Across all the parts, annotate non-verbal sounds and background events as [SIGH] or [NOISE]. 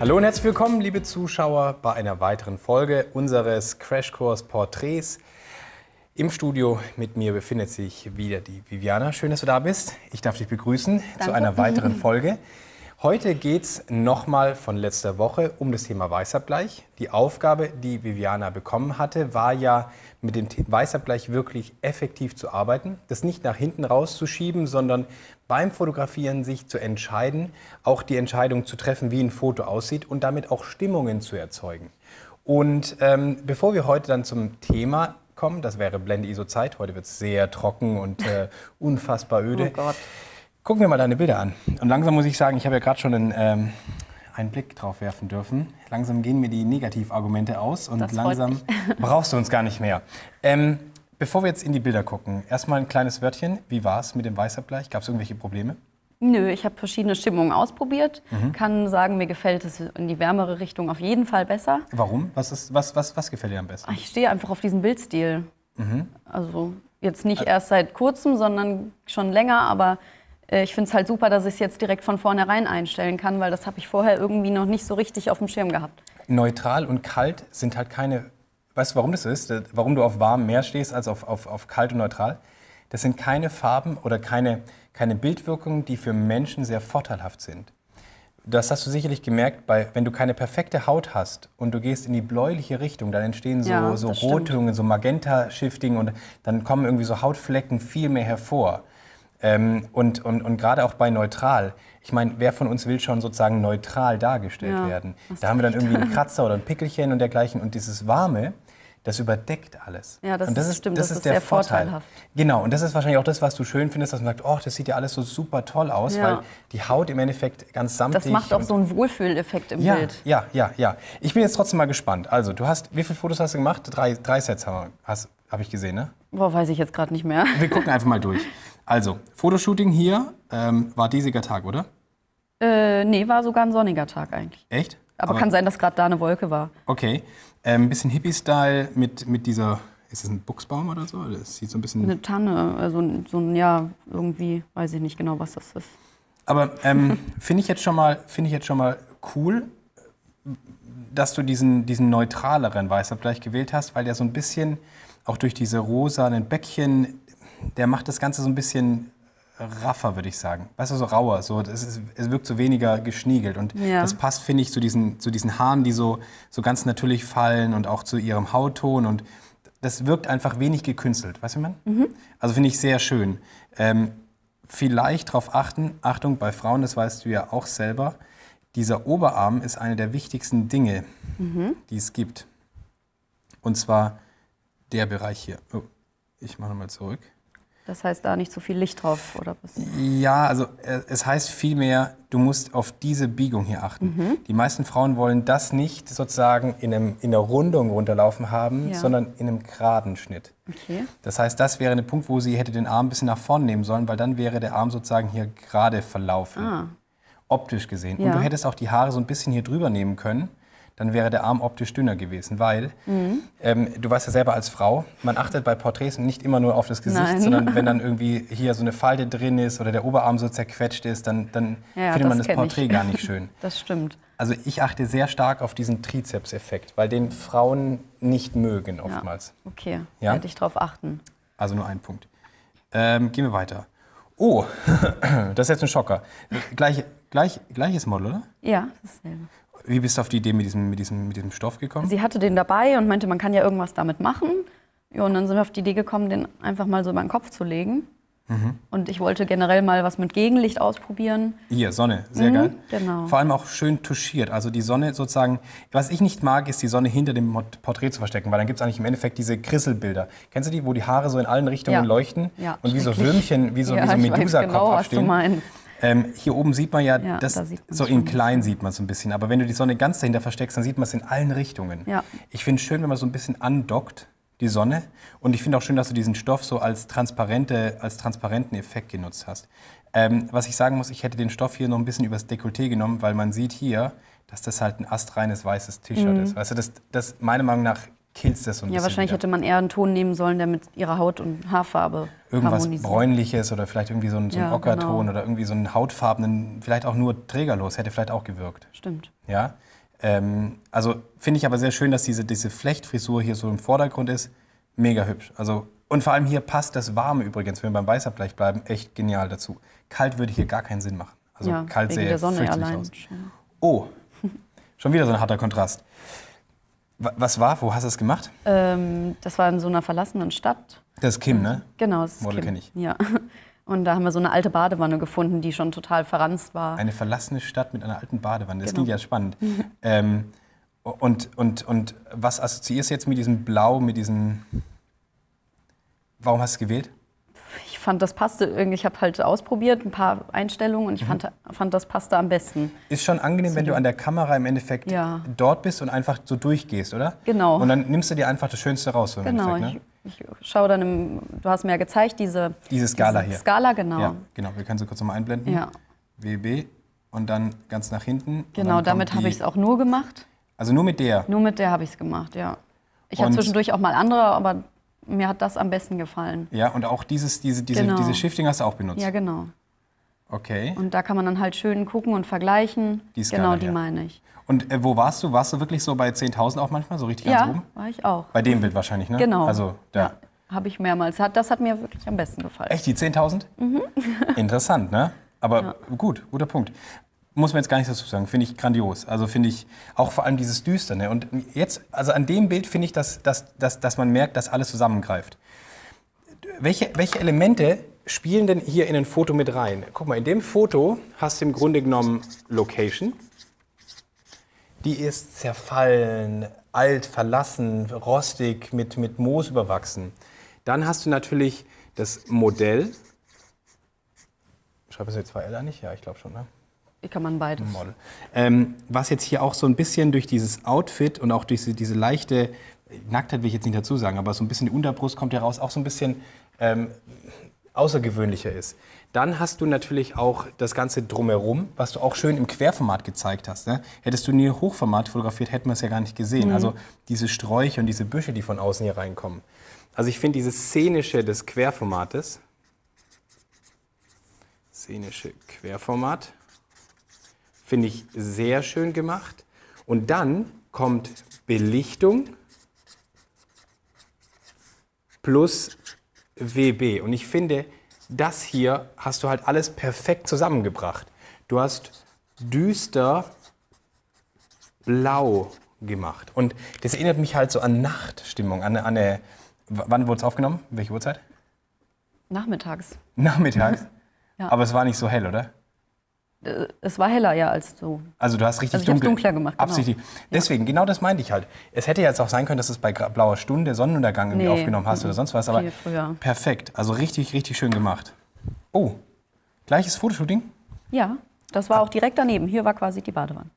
Hallo und herzlich willkommen, liebe Zuschauer, bei einer weiteren Folge unseres Crash Course Porträts. Im Studio mit mir befindet sich wieder die Viviana. Schön, dass du da bist. Ich darf dich begrüßen Danke. zu einer weiteren [LAUGHS] Folge. Heute geht es nochmal von letzter Woche um das Thema Weißabgleich. Die Aufgabe, die Viviana bekommen hatte, war ja, mit dem Weißabgleich wirklich effektiv zu arbeiten, das nicht nach hinten rauszuschieben, sondern beim Fotografieren sich zu entscheiden, auch die Entscheidung zu treffen, wie ein Foto aussieht und damit auch Stimmungen zu erzeugen. Und ähm, bevor wir heute dann zum Thema kommen, das wäre Blende ISO Zeit, heute wird es sehr trocken und äh, [LAUGHS] unfassbar öde. Oh Gott. Gucken wir mal deine Bilder an. Und langsam muss ich sagen, ich habe ja gerade schon einen, ähm, einen Blick drauf werfen dürfen. Langsam gehen mir die Negativargumente aus und langsam [LAUGHS] brauchst du uns gar nicht mehr. Ähm, Bevor wir jetzt in die Bilder gucken, erstmal ein kleines Wörtchen. Wie war es mit dem Weißabgleich? Gab es irgendwelche Probleme? Nö, ich habe verschiedene Stimmungen ausprobiert. Mhm. Kann sagen, mir gefällt es in die wärmere Richtung auf jeden Fall besser. Warum? Was, ist, was, was, was gefällt dir am besten? ich stehe einfach auf diesen Bildstil. Mhm. Also jetzt nicht äh. erst seit kurzem, sondern schon länger, aber äh, ich finde es halt super, dass ich es jetzt direkt von vornherein einstellen kann, weil das habe ich vorher irgendwie noch nicht so richtig auf dem Schirm gehabt. Neutral und kalt sind halt keine Weißt du, warum das ist? Äh, warum du auf warm mehr stehst als auf, auf, auf kalt und neutral? Das sind keine Farben oder keine, keine Bildwirkungen, die für Menschen sehr vorteilhaft sind. Das hast du sicherlich gemerkt, bei, wenn du keine perfekte Haut hast und du gehst in die bläuliche Richtung, dann entstehen so, ja, so Rotungen, so Magenta-Shifting und dann kommen irgendwie so Hautflecken viel mehr hervor. Ähm, und und, und gerade auch bei neutral. Ich meine, wer von uns will schon sozusagen neutral dargestellt ja, werden? Da haben wir dann irgendwie einen [LAUGHS] Kratzer oder ein Pickelchen und dergleichen. Und dieses Warme, das überdeckt alles. Ja, das, und das ist, stimmt. Das, das ist, ist, der sehr Vorteil. vorteilhaft. Genau, und das ist wahrscheinlich auch das, was du schön findest, dass man sagt, oh, das sieht ja alles so super toll aus, ja. weil die Haut im Endeffekt ganz samtig. Das macht auch so einen Wohlfühleffekt im ja, Bild. Ja, ja, ja. Ich bin jetzt trotzdem mal gespannt. Also, du hast, wie viele Fotos hast du gemacht? Drei, drei Sets habe hab ich gesehen, ne? Boah, weiß ich jetzt gerade nicht mehr. Wir gucken einfach mal durch. Also, Fotoshooting hier ähm, war diesiger Tag, oder? Äh, nee, war sogar ein sonniger Tag eigentlich. Echt? Aber, Aber kann sein, dass gerade da eine Wolke war. Okay. Ein ähm, bisschen Hippie-Style mit, mit dieser. Ist es ein Buchsbaum oder so? Das sieht so ein bisschen. Eine Tanne, also so ein, ja, irgendwie, weiß ich nicht genau, was das ist. Aber ähm, [LAUGHS] finde ich, jetzt schon mal, find ich jetzt schon mal cool, dass du diesen, diesen neutraleren Weißabgleich gewählt hast, weil der so ein bisschen, auch durch diese rosanen Bäckchen, der macht das Ganze so ein bisschen raffer, würde ich sagen. Weißt du, so rauer. So, ist, es wirkt so weniger geschniegelt. Und ja. das passt, finde ich, zu diesen, zu diesen Haaren, die so, so ganz natürlich fallen und auch zu ihrem Hautton. Und das wirkt einfach wenig gekünstelt. Weißt du, man? Mhm. Also finde ich sehr schön. Ähm, vielleicht darauf achten, Achtung, bei Frauen, das weißt du ja auch selber, dieser Oberarm ist eine der wichtigsten Dinge, mhm. die es gibt. Und zwar der Bereich hier. Oh, ich mache mal zurück. Das heißt, da nicht so viel Licht drauf oder was? Ja, also äh, es heißt vielmehr, du musst auf diese Biegung hier achten. Mhm. Die meisten Frauen wollen das nicht sozusagen in, einem, in einer Rundung runterlaufen haben, ja. sondern in einem geraden Schnitt. Okay. Das heißt, das wäre ein Punkt, wo sie hätte den Arm ein bisschen nach vorne nehmen sollen, weil dann wäre der Arm sozusagen hier gerade verlaufen. Ah. Optisch gesehen. Ja. Und du hättest auch die Haare so ein bisschen hier drüber nehmen können dann wäre der Arm optisch dünner gewesen, weil mhm. ähm, du weißt ja selber als Frau, man achtet bei Porträts nicht immer nur auf das Gesicht, Nein. sondern wenn dann [LAUGHS] irgendwie hier so eine Falte drin ist oder der Oberarm so zerquetscht ist, dann, dann ja, findet das man das Porträt ich. gar nicht schön. [LAUGHS] Das stimmt. Also ich achte sehr stark auf diesen Trizeps-Effekt, weil den Frauen nicht mögen oftmals. Ja. Okay, ja? werde ich darauf achten. Also nur ein Punkt. Ähm, gehen wir weiter. Oh, [LAUGHS] das ist jetzt ein Schocker. Gleich, gleich, gleiches Model, oder? Ja, dasselbe. Wie bist du auf die Idee mit diesem, mit, diesem, mit diesem Stoff gekommen? Sie hatte den dabei und meinte, man kann ja irgendwas damit machen. Ja, und dann sind wir auf die Idee gekommen, den einfach mal so über den Kopf zu legen. Mhm. Und ich wollte generell mal was mit Gegenlicht ausprobieren. Hier, Sonne, sehr mhm, geil. Genau. Vor allem auch schön touchiert. Also die Sonne sozusagen, was ich nicht mag, ist die Sonne hinter dem Porträt zu verstecken, weil dann gibt es eigentlich im Endeffekt diese Krisselbilder. Kennst du die, wo die Haare so in allen Richtungen ja. leuchten ja, und wie so Würmchen, wie so, ja, wie so Medusa-Kopf genau, abstehen? Was du meinst. Ähm, hier oben sieht man ja, ja das, da man so in klein sieht man es ein bisschen, aber wenn du die Sonne ganz dahinter versteckst, dann sieht man es in allen Richtungen. Ja. Ich finde es schön, wenn man so ein bisschen andockt, die Sonne. Und ich finde auch schön, dass du diesen Stoff so als, transparente, als transparenten Effekt genutzt hast. Ähm, was ich sagen muss, ich hätte den Stoff hier noch ein bisschen übers Dekolleté genommen, weil man sieht hier, dass das halt ein astreines weißes T-Shirt mhm. ist. Weißt du, das, das meiner Meinung nach kills das so ein ja, wahrscheinlich wieder. hätte man eher einen Ton nehmen sollen, der mit ihrer Haut- und Haarfarbe Irgendwas Bräunliches oder vielleicht irgendwie so ein, so ein ja, Ockerton genau. oder irgendwie so einen hautfarbenen, vielleicht auch nur trägerlos, hätte vielleicht auch gewirkt. Stimmt. Ja. Ähm, also finde ich aber sehr schön, dass diese, diese Flechtfrisur hier so im Vordergrund ist. Mega hübsch. Also, und vor allem hier passt das Warme übrigens, wenn wir beim Weißabgleich bleiben, echt genial dazu. Kalt würde hier gar keinen Sinn machen. Also ja, kalt sähe fürchterlich allein. aus. Oh, [LAUGHS] schon wieder so ein harter Kontrast. Was war? Wo hast du das gemacht? Ähm, das war in so einer verlassenen Stadt. Das ist Kim, ne? Genau, das ist Model kenne ich. Ja. [LAUGHS] Und da haben wir so eine alte Badewanne gefunden, die schon total verranzt war. Eine verlassene Stadt mit einer alten Badewanne, das genau. klingt ja spannend. [LAUGHS] ähm, und, und, und was assoziierst du jetzt mit diesem Blau, mit diesem... Warum hast du es gewählt? fand, das passte irgendwie. Ich habe halt ausprobiert, ein paar Einstellungen und ich mhm. fand, fand, das passte am besten. Ist schon angenehm, wenn du an der Kamera im Endeffekt ja. dort bist und einfach so durchgehst, oder? Genau. Und dann nimmst du dir einfach das Schönste raus. So genau. Ne? Ich, ich schaue dann im, du hast mir ja gezeigt, diese, diese Skala diese hier. Skala, genau. Ja, genau, wir können sie kurz nochmal einblenden. Ja. WB und dann ganz nach hinten. Genau, damit habe ich es auch nur gemacht. Also nur mit der? Nur mit der habe ich es gemacht, ja. Ich habe zwischendurch auch mal andere, aber mir hat das am besten gefallen. Ja, und auch dieses, diese, diese, genau. diese Shifting hast du auch benutzt? Ja, genau. Okay. Und da kann man dann halt schön gucken und vergleichen. Die Skala, genau, die ja. meine ich. Und äh, wo warst du? Warst du wirklich so bei 10.000 auch manchmal, so richtig ja, ganz oben? Ja, war ich auch. Bei dem Bild wahrscheinlich, ne? Genau. Also, da. Ja, habe ich mehrmals. Das hat mir wirklich am besten gefallen. Echt, die 10.000? Mhm. [LAUGHS] Interessant, ne? Aber ja. gut, guter Punkt muss man jetzt gar nichts dazu sagen. Finde ich grandios. Also finde ich auch vor allem dieses Düsterne. Und jetzt, also an dem Bild finde ich, dass, dass, dass, dass man merkt, dass alles zusammengreift. Welche, welche Elemente spielen denn hier in ein Foto mit rein? Guck mal, in dem Foto hast du im Grunde genommen Location. Die ist zerfallen, alt, verlassen, rostig, mit, mit Moos überwachsen. Dann hast du natürlich das Modell. Schreib es jetzt 2L an? Nicht? Ja, ich glaube schon. Ne? kann man beides. Ähm, was jetzt hier auch so ein bisschen durch dieses Outfit und auch durch diese, diese leichte Nacktheit will ich jetzt nicht dazu sagen, aber so ein bisschen die Unterbrust kommt heraus, auch so ein bisschen ähm, außergewöhnlicher ist. Dann hast du natürlich auch das Ganze drumherum, was du auch schön im Querformat gezeigt hast. Ne? Hättest du nie Hochformat fotografiert, hätten wir es ja gar nicht gesehen. Mhm. Also diese Sträuche und diese Büsche, die von außen hier reinkommen. Also ich finde dieses Szenische des Querformates, szenische Querformat, Finde ich sehr schön gemacht. Und dann kommt Belichtung plus WB. Und ich finde, das hier hast du halt alles perfekt zusammengebracht. Du hast düster blau gemacht. Und das erinnert mich halt so an Nachtstimmung, an, an eine. Äh, wann wurde es aufgenommen? Welche Uhrzeit? Nachmittags. Nachmittags? [LAUGHS] ja. Aber es war nicht so hell, oder? Äh, es war heller, ja, als so. Also du hast richtig also dunkel, dunkler gemacht. Genau. Absichtlich. Deswegen, ja. genau das meinte ich halt. Es hätte jetzt auch sein können, dass du es bei blauer Stunde der Sonnenuntergang irgendwie nee. aufgenommen hast mhm. oder sonst was, aber perfekt. Also richtig, richtig schön gemacht. Oh, gleiches Fotoshooting? Ja, das war auch direkt daneben. Hier war quasi die Badewanne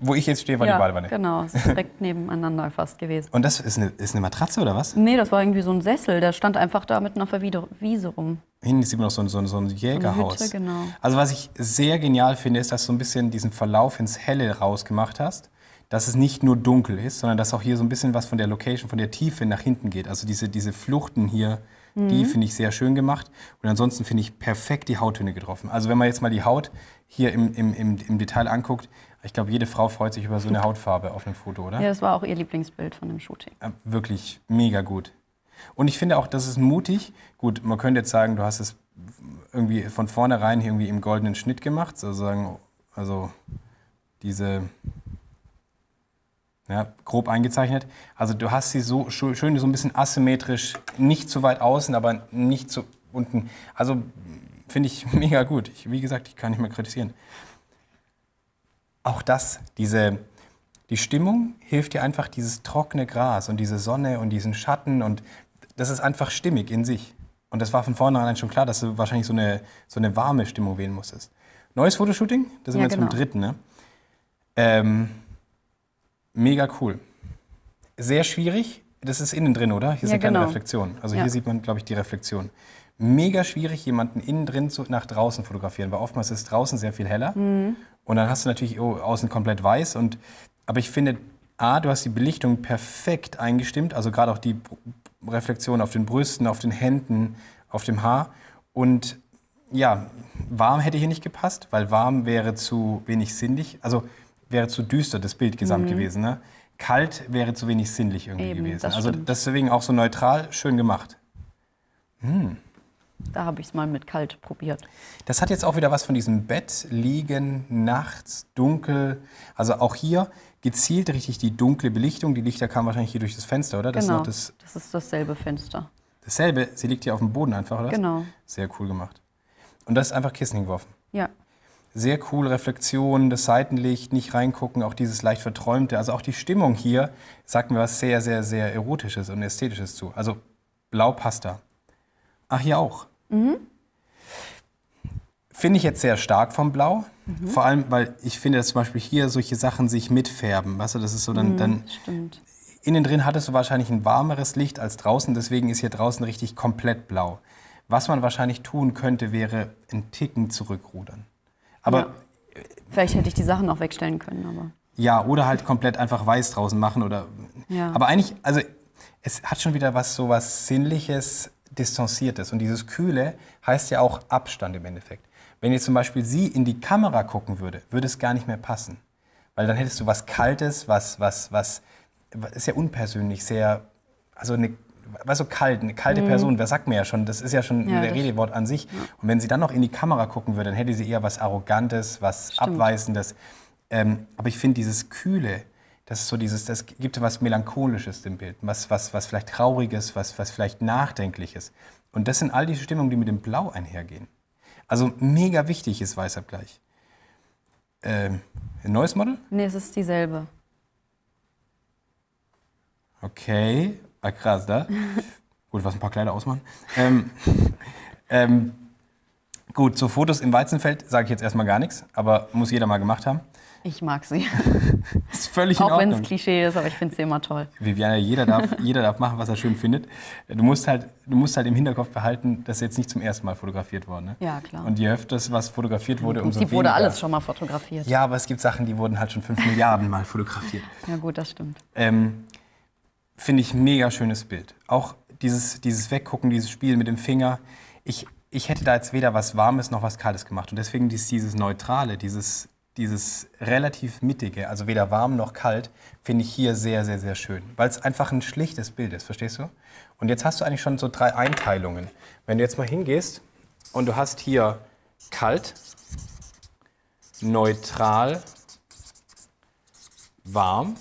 wo ich jetzt stehe, war ja, die Badewanne. Genau, es ist direkt [LAUGHS] nebeneinander fast gewesen. Und das ist eine, ist eine, Matratze oder was? Nee, das war irgendwie so ein Sessel, der stand einfach da mitten auf der Wiese rum. Hinten sieht man noch so ein, so ein, so ein Jägerhaus. So Hütte, genau. Also was ich sehr genial finde, ist, dass du so ein bisschen diesen Verlauf ins Helle rausgemacht hast. Dass es nicht nur dunkel ist, sondern dass auch hier so ein bisschen was von der Location, von der Tiefe nach hinten geht. Also diese, diese Fluchten hier, die mhm. finde ich sehr schön gemacht. Und ansonsten finde ich perfekt die Hauttöne getroffen. Also wenn man jetzt mal die Haut hier im, im, im, im Detail anguckt, ich glaube, jede Frau freut sich über so eine Hautfarbe auf einem Foto, oder? Ja, das war auch ihr Lieblingsbild von dem Shooting. Äh, wirklich mega gut. Und ich finde auch, das ist mutig. Gut, man könnte jetzt sagen, du hast es irgendwie von vornherein irgendwie im goldenen Schnitt gemacht, sozusagen, also diese ja, grob eingezeichnet. Also du hast sie so schön, so ein bisschen asymmetrisch, nicht zu weit außen, aber nicht zu unten. Also finde ich [LAUGHS] mega gut. Ich, wie gesagt, ich kann nicht mehr kritisieren auch das, diese, die Stimmung hilft dir einfach dieses trockene Gras und diese Sonne und diesen Schatten und das ist einfach stimmig in sich. Und das war von vornherein schon klar, dass du wahrscheinlich so eine, so eine warme Stimmung wählen musstest. Neues Fotoshooting, da sind ja, wir jetzt genau. beim dritten, ne? Ähm, mega cool. Sehr schwierig, das ist innen drin, oder? Hier ja, sind keine genau. Reflexionen. Also ja. hier sieht man, glaube ich, die Reflexion. Mega schwierig, jemanden innen drin zu, nach draußen fotografieren, weil oftmals ist draußen sehr viel heller. Mhm. Und dann hast du natürlich oh, außen komplett weiß. Und, aber ich finde, A, du hast die Belichtung perfekt eingestimmt, also gerade auch die Reflexion auf den Brüsten, auf den Händen, auf dem Haar. Und ja, warm hätte hier nicht gepasst, weil warm wäre zu wenig sinnlich, also wäre zu düster das Bild gesamt mhm. gewesen. Ne? Kalt wäre zu wenig sinnlich irgendwie Eben, gewesen. Das also deswegen auch so neutral, schön gemacht. Hm. Da habe ich es mal mit kalt probiert. Das hat jetzt auch wieder was von diesem Bett liegen, nachts, dunkel. Also auch hier gezielt richtig die dunkle Belichtung. Die Lichter kamen wahrscheinlich hier durch das Fenster, oder? Das genau, ist das, das, ist dasselbe Fenster. Dasselbe, sie liegt hier auf dem Boden einfach, oder? Genau. Sehr cool gemacht. Und das ist einfach Kissen hingeworfen? Ja. Sehr cool, Reflexion, das Seitenlicht, nicht reingucken, auch dieses leicht Verträumte. Also auch die Stimmung hier sagt mir was sehr, sehr, sehr Erotisches und Ästhetisches zu. Also blau passt da. Ach, hier auch. Mhm. Finde ich jetzt sehr stark vom Blau. Mhm. Vor allem, weil ich finde, dass zum Beispiel hier solche Sachen sich mitfärben. Weißt du, das ist so dann. Mhm, dann stimmt. Innen drin hattest du wahrscheinlich ein warmeres Licht als draußen, deswegen ist hier draußen richtig komplett blau. Was man wahrscheinlich tun könnte, wäre ein Ticken zurückrudern. Aber. Ja. Vielleicht hätte ich die Sachen auch wegstellen können, aber. Ja, oder halt komplett einfach weiß draußen machen oder. Ja. Aber eigentlich, also es hat schon wieder was so was Sinnliches, Distanziertes. Und dieses Kühle heißt ja auch Abstand im Endeffekt. Wenn jetzt zum Beispiel sie in die Kamera gucken würde, würde es gar nicht mehr passen. Weil dann hättest du was Kaltes, was, was, was, sehr unpersönlich, sehr, also eine, weißt du, kalt, eine kalte mhm. Person, das sagt mir ja schon, das ist ja schon ja, der Redewort an sich. Ja. Und wenn sie dann noch in die Kamera gucken würde, dann hätte sie eher was Arrogantes, was Stimmt. Abweissendes. Ähm, aber ich finde dieses Kühle, das ist so dieses, das gibt was Melancholisches im Bild, was, was, was vielleicht Trauriges, was, was vielleicht Nachdenkliches. Und das sind all diese Stimmungen, die mit dem Blau einhergehen. Also mega wichtig ist Weißabgleich. Ähm, ein neues Model? Nee, es ist dieselbe. Okay, ah, krass, da. [LAUGHS] gut, was ein paar Kleider ausmachen. Ähm, ähm, gut, zu Fotos im Weizenfeld sage ich jetzt erstmal gar nichts, aber muss jeder mal gemacht haben. Ich mag sie. [LAUGHS] ist völlig Auch wenn es Klischee ist, aber ich finde sie immer toll. Viviane, jeder darf, [LAUGHS] jeder darf machen, was er schön findet. Du musst, halt, du musst halt im Hinterkopf behalten, dass jetzt nicht zum ersten Mal fotografiert worden. Ne? Ja, klar. Und je öfter was fotografiert wurde, umso weniger. wurde alles schon mal fotografiert. Ja, aber es gibt Sachen, die wurden halt schon fünf Milliarden Mal fotografiert. Ja gut, das stimmt. Ähm, finde ich mega schönes Bild. Auch dieses, dieses Weggucken, dieses Spiel mit dem Finger. Ich, ich hätte da jetzt weder was Warmes noch was Kaltes gemacht. Und deswegen dieses, dieses Neutrale, dieses dieses relativ mittige, also weder warm noch kalt, finde ich hier sehr, sehr, sehr schön, weil es einfach ein schlichtes Bild ist, verstehst du? Und jetzt hast du eigentlich schon so drei Einteilungen. Wenn du jetzt mal hingehst und du hast hier kalt, neutral, warm,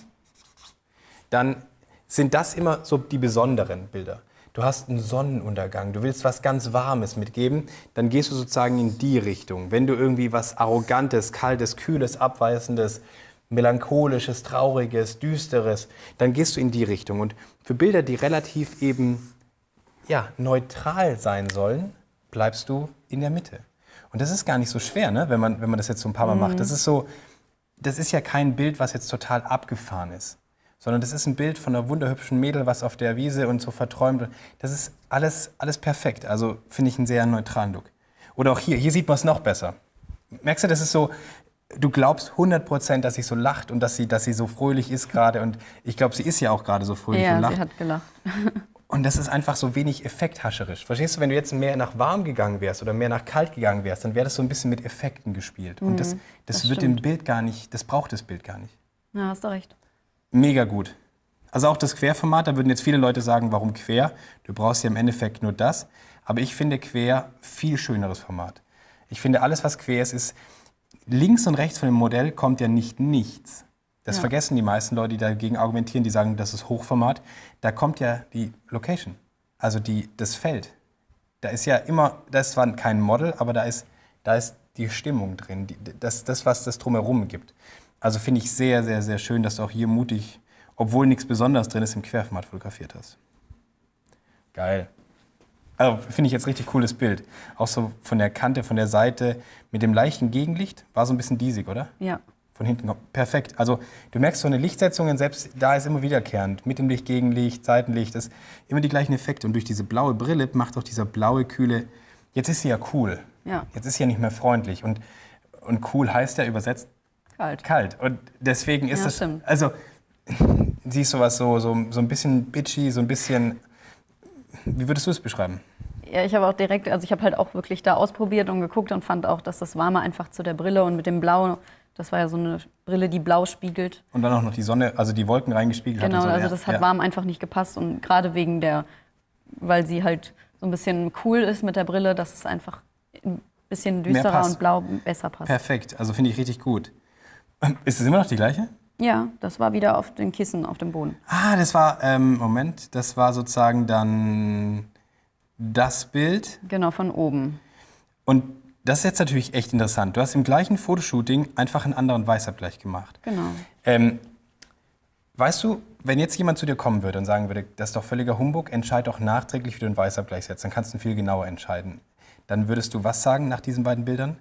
dann sind das immer so die besonderen Bilder du hast einen Sonnenuntergang, du willst was ganz Warmes mitgeben, dann gehst du sozusagen in die Richtung. Wenn du irgendwie was Arrogantes, Kaltes, Kühles, Abweisendes, Melancholisches, Trauriges, Düsteres, dann gehst du in die Richtung. Und für Bilder, die relativ eben ja, neutral sein sollen, bleibst du in der Mitte. Und das ist gar nicht so schwer, ne? wenn, man, wenn man das jetzt so ein paar Mal mhm. macht. Das ist so, das ist ja kein Bild, was jetzt total abgefahren ist sondern das ist ein Bild von einer wunderhübschen Mädel, was auf der Wiese und so verträumt. Das ist alles, alles perfekt. Also finde ich einen sehr neutralen Look. Oder auch hier, hier sieht man es noch besser. Merkst du, das ist so, du glaubst 100 dass sie so lacht und dass sie, dass sie so fröhlich ist gerade. Und ich glaube, sie ist ja auch gerade so fröhlich ja, und lacht. Ja, sie hat gelacht. [LAUGHS] Und das ist einfach so wenig effekthascherisch. Verstehst du, wenn du jetzt mehr nach warm gegangen wärst oder mehr nach kalt gegangen wärst, dann wäre das so ein bisschen mit Effekten gespielt. Mhm, und das, mhm, das, das wird stimmt. dem Bild gar nicht, das braucht das Bild gar nicht. Ja, hast du recht mega gut. Also auch das Querformat, da würden jetzt viele Leute sagen, warum quer? Du brauchst ja im Endeffekt nur das. Aber ich finde quer viel schöneres Format. Ich finde alles, was quer ist, ist links und rechts von dem Modell kommt ja nicht nichts. Das ja. vergessen die meisten Leute, die dagegen argumentieren, die sagen, das ist Hochformat. Da kommt ja die Location, also die, das Feld. Da ist ja immer, das war kein Model, aber da ist, da ist die Stimmung drin, die, das, das, was das drumherum gibt. Also finde ich sehr, sehr, sehr schön, dass du auch hier mutig, obwohl nichts Besonderes drin ist, im Querformat fotografiert hast. Geil. Also finde ich jetzt richtig cooles Bild. Auch so von der Kante, von der Seite mit dem leichten Gegenlicht. War so ein bisschen diesig, oder? Ja. Von hinten Perfekt. Also du merkst so eine Lichtsetzung, selbst da ist immer wiederkehrend. Mit dem Licht, Gegenlicht, Seitenlicht, das immer die gleichen Effekte. Und durch diese blaue Brille macht auch dieser blaue, kühle, jetzt ist sie ja cool. Ja. Jetzt ist sie ja nicht mehr freundlich. Und, und cool heißt ja übersetzt kalt. Kalt. Und deswegen ist ja, das. Stimmt. Also, [LAUGHS] siehst du was so, so, so ein bisschen bitchy, so ein bisschen. Wie würdest du es beschreiben? Ja, ich habe auch direkt, also ich habe halt auch wirklich da ausprobiert und geguckt und fand auch, dass das Warme einfach zu der Brille und mit dem Blau, das war ja so eine Brille, die blau spiegelt. Und dann auch noch die Sonne, also die Wolken reingespiegelt genau, hat. Genau, also das hat ja. warm einfach nicht gepasst und gerade wegen der, weil sie halt so ein bisschen cool ist mit der Brille, dass es einfach ein bisschen düsterer und blau besser passt. Perfekt, also finde ich richtig gut. Ist es immer noch die gleiche? Ja, das war wieder auf den Kissen, auf dem Boden. Ah, das war, ähm, Moment, das war sozusagen dann das Bild. Genau, von oben. Und das ist jetzt natürlich echt interessant. Du hast im gleichen Fotoshooting einfach einen anderen Weißabgleich gemacht. Genau. Ähm, weißt du, wenn jetzt jemand zu dir kommen würde und sagen würde, das ist doch völliger Humbug, entscheid doch nachträglich, wie du einen Weißabgleich setzt, dann kannst du viel genauer entscheiden. Dann würdest du was sagen nach diesen beiden Bildern?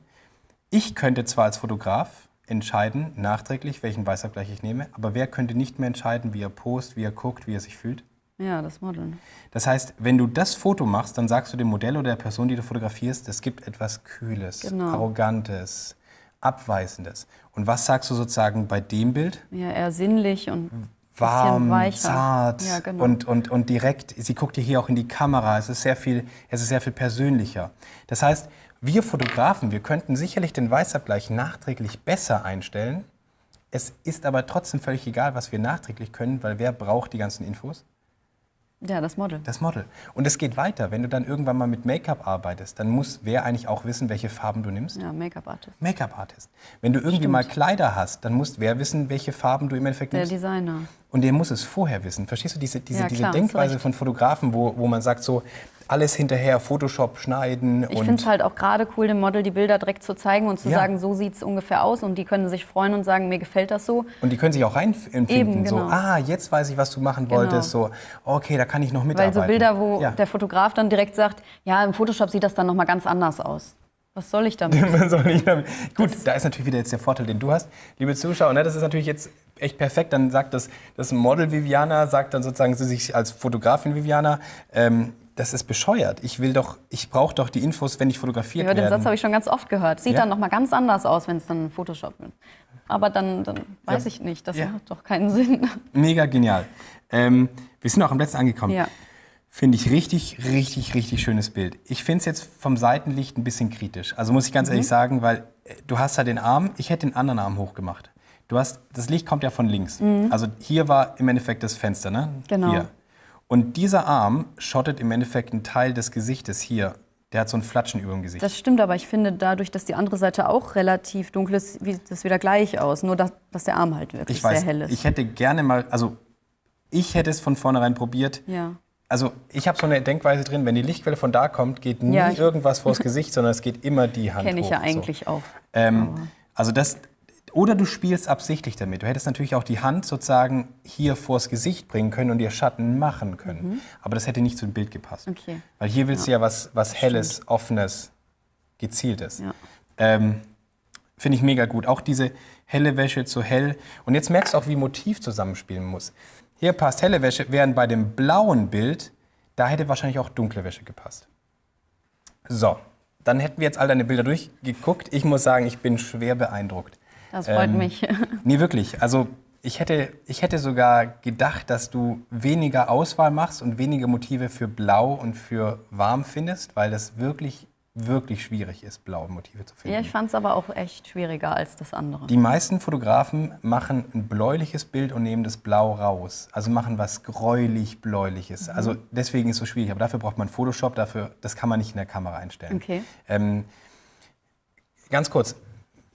Ich könnte zwar als Fotograf entscheiden, nachträglich, welchen Weißabgleich ich nehme. Aber wer könnte nicht mehr entscheiden, wie er post, wie er guckt, wie er sich fühlt? Ja, das Modeln. Das heißt, wenn du das Foto machst, dann sagst du dem Modell oder der Person, die du fotografierst, es gibt etwas Kühles, genau. Arrogantes, Abweisendes. Und was sagst du sozusagen bei dem Bild? Ja, eher sinnlich und warm, zart ja, genau. und, und, und direkt. Sie guckt hier auch in die Kamera. Es ist sehr viel, es ist sehr viel persönlicher. Das heißt, wir Fotografen, wir könnten sicherlich den Weißabgleich nachträglich besser einstellen. Es ist aber trotzdem völlig egal, was wir nachträglich können, weil wer braucht die ganzen Infos? Ja, das Model. Das Model. Und es geht weiter. Wenn du dann irgendwann mal mit Make-up arbeitest, dann muss wer eigentlich auch wissen, welche Farben du nimmst? Ja, Make-up-Artist. Make-up-Artist. Wenn du irgendwie Stimmt. mal Kleider hast, dann muss wer wissen, welche Farben du im Endeffekt Der nimmst? Der Designer und der muss es vorher wissen. Verstehst du diese, diese, ja, klar, Denkweise von Fotografen, wo, wo man sagt so, alles hinterher, Photoshop schneiden. Ich finde es halt auch gerade cool, dem Model die Bilder direkt zu zeigen und zu ja. sagen, so sieht es ungefähr aus. Und die können sich freuen und sagen, mir gefällt das so. Und die können sich auch reinfinden. Eben, genau. So, ah, jetzt weiß ich, was du machen genau. wolltest. So, okay, da kann ich noch mitarbeiten. Weil so Bilder, wo ja. der Fotograf dann direkt sagt, ja, im Photoshop sieht das dann nochmal ganz anders aus. Was soll ich [LAUGHS] damit? Was soll ich damit? Gut, das da ist natürlich wieder jetzt der Vorteil, den du hast, liebe Zuschauer. Ne, das ist natürlich jetzt echt perfekt. Dann sagt das, das Model Viviana, sagt dann sozusagen sie sich als Fotografin Viviana, ähm, das ist bescheuert. Ich will doch, ich brauche doch die Infos, wenn ich fotografiert ja, werde. Den Satz habe ich schon ganz oft gehört. Sieht ja. dann nochmal ganz anders aus, wenn es dann Photoshop wird. Aber dann, dann weiß ja. ich nicht. Das ja. macht doch keinen [LAUGHS] Sinn. Mega genial. Ähm, wir sind auch am letzten angekommen. Ja. Finde ich richtig, richtig, richtig schönes Bild. Ich finde es jetzt vom Seitenlicht ein bisschen kritisch. Also muss ich ganz mhm. ehrlich sagen, weil äh, du hast ja den Arm, ich hätte den anderen Arm hochgemacht. Du hast, das Licht kommt ja von links. Mhm. Also hier war im Endeffekt das Fenster, ne? Genau. Hier. Und dieser Arm schottet im Endeffekt einen Teil des Gesichtes hier. Der hat so ein Flatschen über dem Gesicht. Das stimmt, aber ich finde dadurch, dass die andere Seite auch relativ dunkel ist, sieht das wieder gleich aus. Nur, dass, dass der Arm halt wirklich ich weiß, sehr hell ist. Ich hätte gerne mal, also ich hätte es von vornherein probiert. Ja also ich habe so eine Denkweise drin, wenn die Lichtquelle von da kommt, geht nie ja, irgendwas vors [LAUGHS] Gesicht, sondern es geht immer die Hand Kenne ich hoch, ja eigentlich so. auch. Ähm, also das, oder du spielst absichtlich damit. Du hättest natürlich auch die Hand sozusagen hier vors Gesicht bringen können und dir Schatten machen können. Mhm. Aber das hätte nicht zu dem Bild gepasst. Okay. Weil hier willst ja. du ja was, was Helles, Stimmt. Offenes, Gezieltes. Ja. Ähm, Finde ich mega gut. Auch diese helle Wäsche zu hell. Und jetzt merkst du auch, wie Motiv zusammenspielen muss. Hier passt helle Wäsche, während bei dem blauen Bild, da hätte wahrscheinlich auch dunkle Wäsche gepasst. So, dann hätten wir jetzt all deine Bilder durchgeguckt. Ich muss sagen, ich bin schwer beeindruckt. Das freut ähm, mich. [LAUGHS] Nee, wirklich. Also ich hätte, ich hätte sogar gedacht, dass du weniger Auswahl machst und weniger Motive für blau und für warm findest, weil das wirklich wirklich schwierig ist, blaue Motive zu finden. Ja, ich fand es aber auch echt schwieriger als das andere. Die meisten Fotografen machen ein bläuliches Bild und nehmen das Blau raus. Also machen was gräulich-bläuliches. Mhm. Also deswegen ist es so schwierig. Aber dafür braucht man Photoshop, dafür, das kann man nicht in der Kamera einstellen. Okay. Ähm, ganz kurz,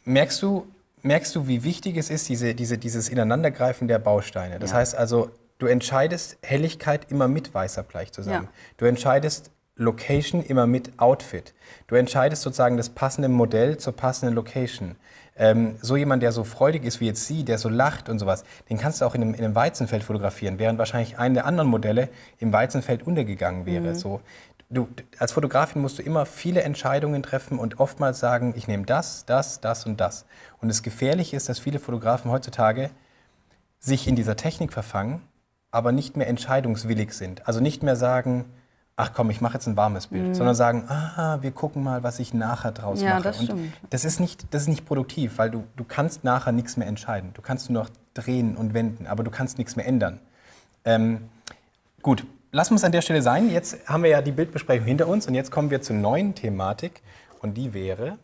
merkst du, merkst du, wie wichtig es ist, diese, diese, dieses Ineinandergreifen der Bausteine? Das ja. heißt also, du entscheidest Helligkeit immer mit weißer Bleich zusammen. Ja. Du entscheidest Location immer mit Outfit. Du entscheidest sozusagen das passende Modell zur passenden Location. Ähm, so jemand, der so freudig ist wie jetzt sie, der so lacht und sowas, den kannst du auch in einem, in einem Weizenfeld fotografieren, während wahrscheinlich eine der anderen Modelle im Weizenfeld untergegangen wäre. Mhm. So, du, als Fotografin musst du immer viele Entscheidungen treffen und oftmals sagen, ich nehme das, das, das und das. Und das Gefährliche ist, dass viele Fotografen heutzutage sich in dieser Technik verfangen, aber nicht mehr entscheidungswillig sind. Also nicht mehr sagen, ach komm, ich mache jetzt ein warmes Bild, mhm. sondern sagen, ah, wir gucken mal, was ich nachher draus ja, mache. Das, und das ist nicht, das ist nicht produktiv, weil du, du kannst nachher nichts mehr entscheiden. Du kannst nur noch drehen und wenden, aber du kannst nichts mehr ändern. Ähm, gut, lassen wir es an der Stelle sein. Jetzt haben wir ja die Bildbesprechung hinter uns und jetzt kommen wir zur neuen Thematik und die wäre